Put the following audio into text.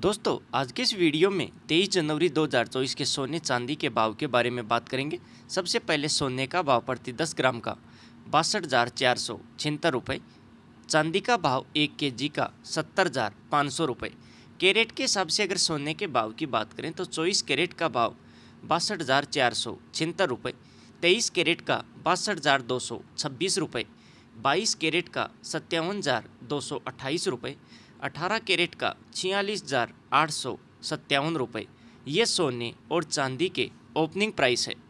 दोस्तों आज के इस वीडियो में 23 जनवरी 2024 के सोने चांदी के भाव के बारे में बात करेंगे सबसे पहले सोने का भाव प्रति 10 ग्राम का बासठ हज़ार चार सौ छिहत्तर रुपये चांदी का भाव एक के जी का सत्तर हज़ार पाँच सौ रुपये कैरेट के हिसाब से अगर सोने के भाव की बात करें तो चौबीस कैरेट का भाव बासठ हज़ार चार सौ छिहत्तर रुपये तेईस कैरेट का बासठ हज़ार दो सौ छब्बीस रुपये बाईस कैरेट का सत्तावन हज़ार दो सौ अट्ठाईस रुपये 18 कैरेट का छियालीस हज़ार आठ सौ सत्तावन रुपये ये सोने और चांदी के ओपनिंग प्राइस है